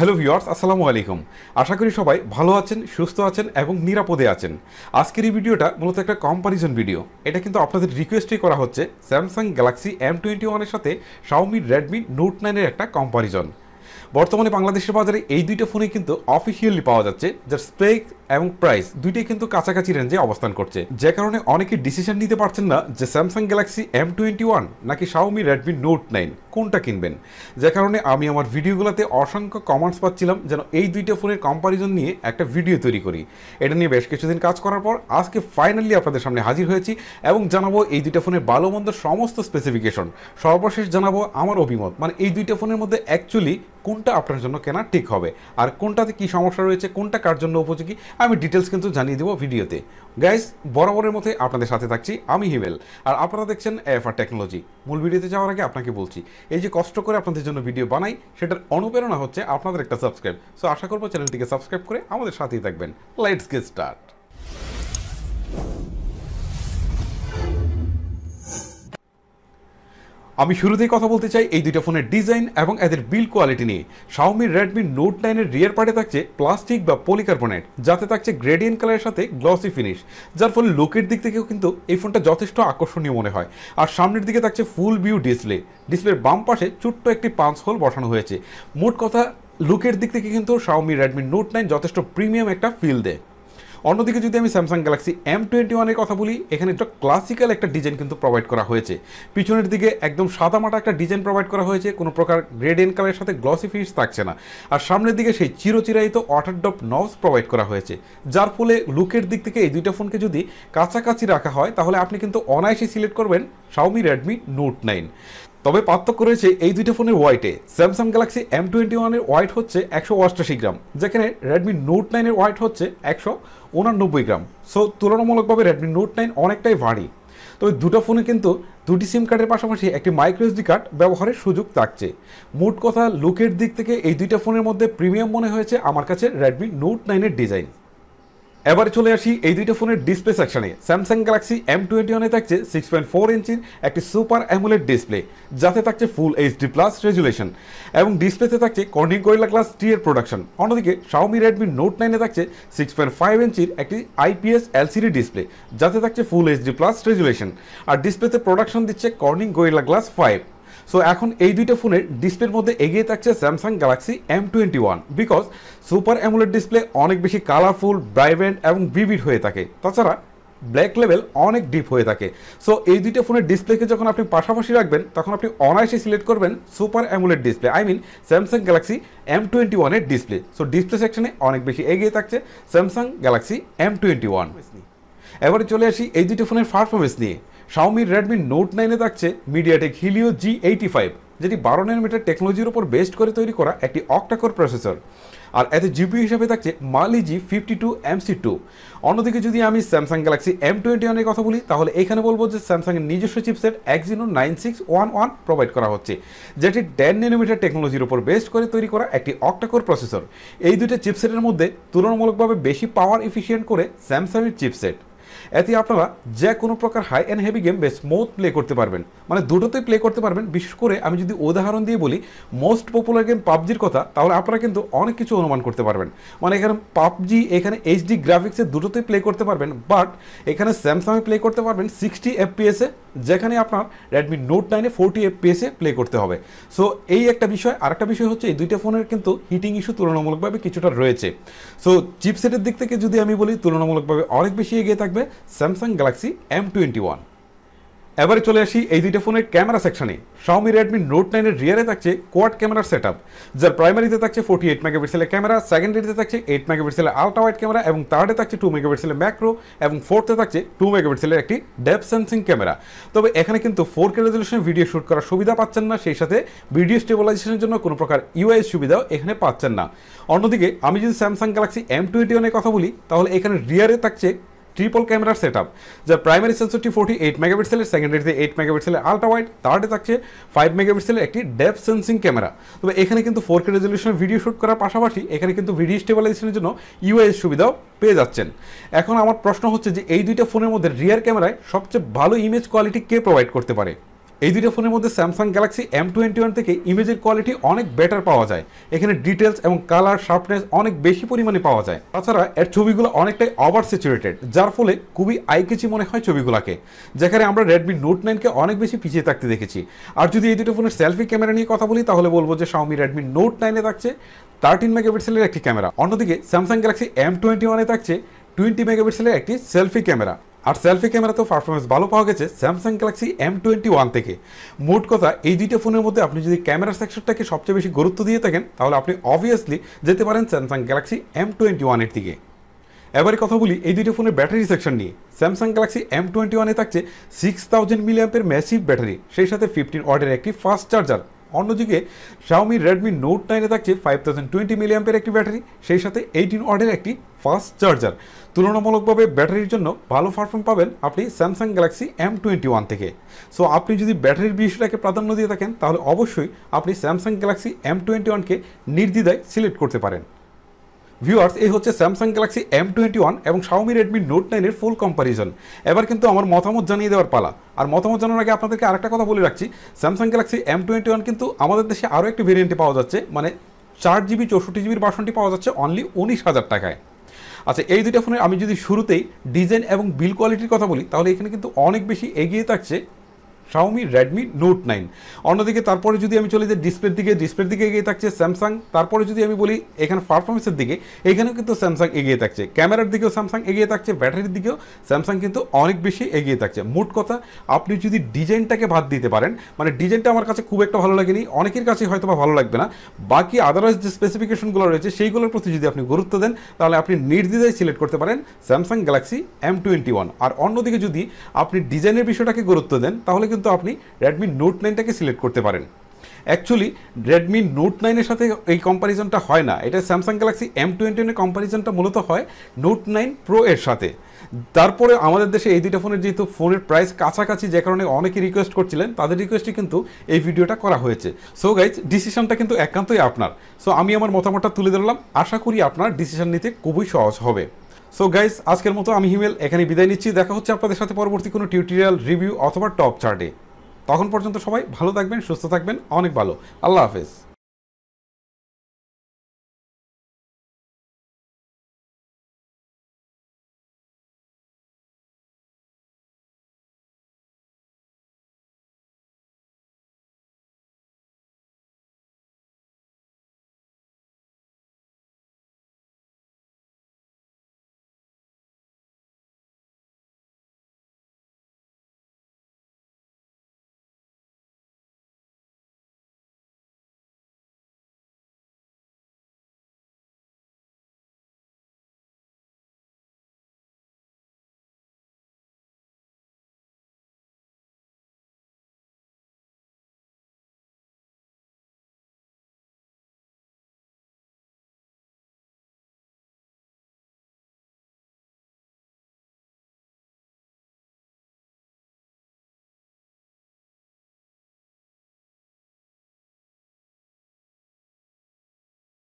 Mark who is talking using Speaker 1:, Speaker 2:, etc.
Speaker 1: hello viewers আসসালামু আলাইকুম আশা করি সবাই ভালো আছেন সুস্থ আছেন এবং নিরাপদে আছেন আজকের এই ভিডিওটা মূলত একটা কম্পারিজন ভিডিও এটা কিন্তু আপনাদের রিকোয়েস্টই করা হচ্ছে স্যামসাং গ্যালাক্সি এম টোয়েন্টি ওয়ানের সাথে শাওমি রেডমি নোট নাইনের একটা কম্পারিজন বর্তমানে বাংলাদেশের বাজারে এই দুইটা ফোনে কিন্তু অফিসিয়ালি পাওয়া যাচ্ছে যার স্পেক এবং প্রাইস দুইটাই কিন্তু কাছাকাছি রেঞ্জে অবস্থান করছে যে কারণে অনেকে ডিসিশন নিতে পারছেন না যে Samsung Galaxy M twenty one নাকি শাওমি রেডমি নোট নাইন কোনটা কিনবেন যে কারণে আমি আমার ভিডিওগুলোতে অসংখ্য কমেন্টস পাচ্ছিলাম যেন এই দুইটা ফোনের কম্পারিজন নিয়ে একটা ভিডিও তৈরি করি এটা নিয়ে বেশ কিছুদিন কাজ করার পর আজকে ফাইনালি আপনাদের সামনে হাজির হয়েছি এবং জানাবো এই দুইটা ফোনের ভালো মন্দ সমস্ত স্পেসিফিকেশন সর্বশেষ জানাবো আমার অভিমত মানে এই দুইটা ফোনের মধ্যে অ্যাকচুয়ালি কোনটা আপনার জন্য কেনা ঠিক হবে আর কোনটাতে কি সমস্যা রয়েছে কোনটা কার জন্য উপযোগী আমি ডিটেলস কিন্তু জানিয়ে দেবো ভিডিওতে গাইজ বরাবরের মধ্যে আপনাদের সাথে থাকছি আমি হিমেল আর আপনারা দেখছেন এফ আর টেকনোলজি মূল ভিডিওতে যাওয়ার আগে আপনাকে বলছি এই যে কষ্ট করে আপনাদের জন্য ভিডিও বানাই সেটার অনুপ্রেরণা হচ্ছে আপনাদের একটা সাবস্ক্রাইব সো আশা করবো চ্যানেলটিকে সাবস্ক্রাইব করে আমাদের সাথেই থাকবেন লাইটস গেট স্টার্ট আমি শুরুতেই কথা বলতে চাই এই দুইটা ফোনের ডিজাইন এবং এদের বিল কোয়ালিটি নিয়ে শাওমির রেডমি নোট নাইনের রিয়ার পার্টে থাকছে প্লাস্টিক বা পলিকার্বনেট যাতে থাকছে গ্রেডিয়েন্ট কালারের সাথে গ্লসি ফিনিশ যার ফলে লুকের দিক থেকেও কিন্তু এই ফোনটা যথেষ্ট আকর্ষণীয় মনে হয় আর সামনের দিকে থাকছে ফুল ভিউ ডিসপ্লে ডিসপ্লের বাম পাশে ছোট্ট একটি পাঁচ হোল বসানো হয়েছে মোট কথা লুকের দিক থেকে কিন্তু শাওমি রেডমি নোট নাইন যথেষ্ট প্রিমিয়াম একটা ফিল দেয় অন্যদিকে যদি আমি স্যামসাং গ্যালাক্সি এম টোয়েন্টি ওয়ানের কথা বলি এখানে একটা ক্লাসিক্যাল একটা ডিজাইন কিন্তু প্রোভাইড করা হয়েছে পিছনের দিকে একদম সাদামাটা একটা ডিজাইন প্রোভাইড করা হয়েছে কোনো প্রকার গ্রেডিয়েন্ট কালারের সাথে গ্লসি ফিনিশ থাকছে না আর সামনের দিকে সেই চিরচিরায়িত ওয়াটার ডপ নবস প্রোভাইড করা হয়েছে যার ফলে লুকের দিক থেকে এই দুইটা ফোনকে যদি কাছাকাছি রাখা হয় তাহলে আপনি কিন্তু অনায়াসে সিলেক্ট করবেন শাওমি রেডমি নোট নাইন তবে পার্থক্য রয়েছে এই দুইটা ফোনের হোয়াইটে স্যামসাং গ্যালাক্সি এম টোয়েন্টি ওয়ানের হোয়াইট হচ্ছে একশো অষ্টাশি গ্রাম যেখানে রেডমি নোট নাইনের হোয়াইট হচ্ছে একশো উনানব্বই গ্রাম সো তুলনামূলকভাবে রেডমি নোট নাইন অনেকটাই ভারী তবে দুটো ফোনে কিন্তু দুটি সিম কার্ডের পাশাপাশি একটি মাইক্রো এসডি কার্ড ব্যবহারের সুযোগ থাকছে মোট কথা লুকের দিক থেকে এই দুইটা ফোনের মধ্যে প্রিমিয়াম মনে হয়েছে আমার কাছে রেডমি নোট নাইনের ডিজাইন এবারে চলে আসি এই দুইটা ফোনের ডিসপ্লে সেকশনে স্যামসাং গ্যালাক্সি এম টোয়েন্টি ওয়ানে থাকছে সিক্স পয়েন্ট ফোর ইঞ্চির একটি সুপার অ্যামুলেট ডিসপ্লে যাতে থাকছে ফুল এইচডি প্লাস রেজুলেশন এবং ডিসপ্লেতে থাকছে কর্নিং করিলা ক্লাস টি এর প্রোডাকশন অন্যদিকে শাওমি রেডমি নোট নাইনে থাকছে সিক্স পয়েন্ট ফাইভ ইঞ্চির একটি আইপিএস এলসিডি ডিসপ্লে যাতে থাকছে ফুল এইচডি প্লাস রেজুলেশন আর ডিসপ্লেতে প্রোডাকশন দিচ্ছে Corning Gorilla Glass five so এখন এই দুইটা ফোনের ডিসপ্লের মধ্যে এগিয়ে থাকছে Samsung Galaxy M twenty one because super AMOLED display অনেক বেশি কালারফুল ব্রাইভেন্ট এবং বিবিড হয়ে থাকে তাছাড়া ব্ল্যাক লেভেল অনেক ডিপ হয়ে থাকে সো এই দুইটা ফোনের ডিসপ্লেকে যখন আপনি পাশাপাশি রাখবেন তখন আপনি অনায়াসে সিলেক্ট করবেন super AMOLED display I mean Samsung Galaxy M twenty ওয়ানের ডিসপ্লে সো ডিসপ্লে সেকশনে অনেক বেশি এগিয়ে থাকছে Samsung Galaxy M twenty one এবারে চলে আসি এই দুটো ফোনের পারফরমেন্স নিয়ে শাওমির রেডমি নোট নাইনে থাকছে MediaTek Helio G eighty five যেটি বারো ন্যানোমিটার টেকনোলজির উপর বেস্ট করে তৈরি করা একটি অক্টাকোর প্রসেসর আর এতে জিপি হিসাবে থাকছে Mali G fifty two MC two অন্যদিকে যদি আমি স্যামসাং গ্যালাক্সি এম টোয়েন্টি ওয়ানের কথা বলি তাহলে এখানে বলবো যে স্যামসাংয়ের নিজস্ব chipset Exynos nine six one one provide করা হচ্ছে যেটি টেন ন্যানোমিটার টেকনোলজির উপর বেস্ট করে তৈরি করা একটি অক্টাকোর প্রসেসর এই দুইটা চিপসেটের মধ্যে তুলনামূলকভাবে বেশি পাওয়ার এফিসিয়েন্ট করে স্যামসাংয়ের চিপসেট এতে আপনারা যে কোনো প্রকার হাই অ্যান্ড হেভি গেম বেশ স্মুথ প্লে করতে পারবেন মানে দুটোতেই প্লে করতে পারবেন বিশেষ করে আমি যদি উদাহরণ দিয়ে বলি মোস্ট পপুলার গেম পাবজির কথা তাহলে আপনারা কিন্তু অনেক কিছু অনুমান করতে পারবেন মানে এখানে পাবজি এখানে এইচডি গ্রাফিক্সে দুটোতেই প্লে করতে পারবেন বাট এখানে স্যামসাংয়ে প্লে করতে পারবেন সিক্সটি এফপিএসে যেখানে আপনার রেডমি নোট নাইনে ফোরটি এফপিএসে প্লে করতে হবে সো এই একটা বিষয় আর একটা বিষয় হচ্ছে এই দুইটা ফোনের কিন্তু হিটিং ইস্যু তুলনামূলকভাবে কিছুটা রয়েছে সো চিপসেটের দিক থেকে যদি আমি বলি তুলনামূলকভাবে অনেক বেশি এগিয়ে থাকবে Samsung Galaxy M twenty one এবারে চলে আসি এই দুইটা ফোনের ক্যামেরা সেকশনে শাওমি রেডমি নোট নাইনের রিয়ারে থাকছে কোয়াড ক্যামেরার সেট আপ যার প্রাইমারিতে থাকছে ফোর্টি এইট মেগাপিক্সেলের ক্যামেরা সেকেন্ডারিতে থাকছে এইট মেগাপিক্সেলের আলট্রা ওয়াইড ক্যামেরা এবং থার্ডে থাকছে টু মেগাপিক্সেলের ম্যাক্রো এবং ফোর্থে থাকছে টু মেগাপিক্সেলের একটি ডেপ সেন্সিং ক্যামেরা তবে এখানে কিন্তু ফোর কে রেজলিউশনে ভিডিও শ্যুট করার সুবিধা পাচ্ছেন না সেই সাথে ভিডিও স্টেবিলাইজেশনের জন্য কোনো প্রকার ইউআই সুবিধাও এখানে পাচ্ছেন না অন্যদিকে আমি যদি স্যামসাং গ্যালাক্সি এম টোয়েন্টি ওয়ানের কথা বলি তাহলে এখানে রিয়ারে থাকছে ট্রিপল ক্যামেরার সেট আপ যার প্রাইমারি সেন্সরটি ফোর্টি এইট মেগাপিক্সেলের সেকেন্ডারিতে এইট মেগাপিক্সেলের আলট্রা ওয়াইড থার্ডে থাকছে ফাইভ মেগাপিক্সেলের একটি ডেপ সেন্সিং ক্যামেরা তবে এখানে কিন্তু ফোর কে রেজলিউশনে ভিডিও শ্যুট করার পাশাপাশি এখানে কিন্তু ভিডিও স্টেবিলাইজেশনের জন্য ইউএস সুবিধাও পেয়ে যাচ্ছেন এখন আমার প্রশ্ন হচ্ছে যে এই দুইটা ফোনের মধ্যে রিয়ার ক্যামেরায় সবচেয়ে ভালো ইমেজ কোয়ালিটি কে প্রোভাইড করতে পারে এই দুইটা ফোনের মধ্যে Samsung Galaxy M twenty one থেকে ইমেজের কোয়ালিটি অনেক বেটার পাওয়া যায় এখানে ডিটেলস এবং কালার শার্পনেস অনেক বেশি পরিমাণে পাওয়া যায় তাছাড়া এর ছবিগুলো অনেকটাই ওভার স্যাচুরেটেড যার ফলে খুবই আইকেচি মনে হয় ছবিগুলোকে যেখানে আমরা রেডমি নোট নাইনকে অনেক বেশি পিছিয়ে থাকতে দেখেছি আর যদি এই দুটো ফোনের সেলফি ক্যামেরা নিয়ে কথা বলি তাহলে বলবো যে শাওমি রেডমি নোট নাইনে থাকছে থার্টিন মেগাপিক্সেলের একটি ক্যামেরা অন্যদিকে স্যামসাং গ্যালাক্সি এম টোয়েন্টি ওয়ানে থাকছে টোয়েন্টি মেগাপিক্সেলের একটি সেলফি ক্যামেরা আর সেলফি ক্যামেরাতেও পারফরমেন্স ভালো পাওয়া গেছে Samsung Galaxy M twenty one থেকে মোট কথা এই দুইটা ফোনের মধ্যে আপনি যদি ক্যামেরা সেকশনটাকে সবচেয়ে বেশি গুরুত্ব দিয়ে থাকেন তাহলে আপনি অবভিয়াসলি যেতে পারেন স্যামসাং গ্যালাক্সি এম টোয়েন্টি ওয়ানের দিকে এবারে কথা বলি এই দুইটা ফোনের ব্যাটারি সেকশন নিয়ে স্যামসাং গ্যালাক্সি এম টোয়েন্টি ওয়ানে থাকছে সিক্স থাউজেন্ড মিলিয়াম্পের ম্যাসিভ ব্যাটারি সেই সাথে ফিফটিন ওয়ার্ডের একটি ফাস্ট চার্জার অন্যদিকে শাওমি রেডমি নোট নাইনে থাকছে ফাইভ থাউজেন্ড টোয়েন্টি মিলিয়াম্পের একটি ব্যাটারি সেই সাথে এইটিন ওয়ার্ডের একটি ফাস্ট চার্জার তুলনামূলকভাবে ব্যাটারির জন্য ভালো পারফর্ম পাবেন আপনি Samsung Galaxy M twenty one থেকে সো আপনি যদি ব্যাটারির বিষয়টাকে প্রাধান্য দিয়ে থাকেন তাহলে অবশ্যই আপনি স্যামসাং গ্যালাক্সি এম টোয়েন্টি ওয়ানকে নির্দ্বিধায় সিলেক্ট করতে পারেন ভিউয়ার্স এই হচ্ছে Samsung Galaxy M twenty one এবং শাওমি রেডমি নোট নাইনের ফুল কম্পারিজন এবার কিন্তু আমার মতামত জানিয়ে দেওয়ার পালা আর মতামত জানার আগে আপনাদেরকে আরেকটা কথা বলে রাখছি Samsung Galaxy M twenty one কিন্তু আমাদের দেশে আরও একটি ভেরিয়েন্টে পাওয়া যাচ্ছে মানে চার জিবি চৌষট্টি জিবির বাসনটি পাওয়া যাচ্ছে অনলি উনিশ হাজার টাকায় আচ্ছা এই দুইটা ফোনের আমি যদি শুরুতেই ডিজাইন এবং বিল কোয়ালিটির কথা বলি তাহলে এখানে কিন্তু অনেক বেশি এগিয়ে থাকছে শাওমি রেডমি নোট নাইন অন্যদিকে তারপরে যদি আমি চলে যাই ডিসপ্লের দিকে ডিসপ্লের দিকে এগিয়ে থাকছে স্যামসাং তারপরে যদি আমি বলি এখানে পারফরমেন্সের দিকে এখানেও কিন্তু স্যামসাং এগিয়ে থাকছে ক্যামেরার দিকেও স্যামসাং এগিয়ে থাকছে ব্যাটারির দিকেও স্যামসাং কিন্তু অনেক বেশি এগিয়ে থাকছে মোট কথা আপনি যদি ডিজাইনটাকে বাদ দিতে পারেন মানে ডিজাইনটা আমার কাছে খুব একটা ভালো লাগেনি অনেকের কাছে হয়তো বা ভালো লাগবে না বাকি আদারওয়াইজ যে স্পেসিফিকেশনগুলো রয়েছে সেইগুলোর প্রতি যদি আপনি গুরুত্ব দেন তাহলে আপনি নির্দ্বিধায় সিলেক্ট করতে পারেন Samsung Galaxy M twenty one আর অন্যদিকে যদি আপনি ডিজাইনের বিষয়টাকে গুরুত্ব দেন তাহলে কিন্তু পর্যন্ত আপনি রেডমি নোট নাইনটাকে সিলেক্ট করতে পারেন অ্যাকচুয়ালি রেডমি নোট নাইনের সাথে এই কম্প্যারিজনটা হয় না এটা স্যামসাং গ্যালাক্সি এম টোয়েন্টি ওয়ানের কম্প্যারিজনটা মূলত হয় নোট নাইন প্রো এর সাথে তারপরে আমাদের দেশে এই দুইটা ফোনের যেহেতু ফোনের প্রাইস কাছাকাছি যে কারণে অনেকে রিকোয়েস্ট করছিলেন তাদের রিকোয়েস্টে কিন্তু এই ভিডিওটা করা হয়েছে সো গাইজ ডিসিশনটা কিন্তু একান্তই আপনার সো আমি আমার মতামতটা তুলে ধরলাম আশা করি আপনার ডিসিশন নিতে খুবই সহজ হবে সো গাইজ আজকের মতো আমি হিমেল এখানে বিদায় নিচ্ছি দেখা হচ্ছে আপনাদের সাথে পরবর্তী কোনো টিউটোরিয়াল রিভিউ অথবা টপ চার্টে তখন পর্যন্ত সবাই ভালো থাকবেন সুস্থ থাকবেন অনেক ভালো আল্লাহ হাফেজ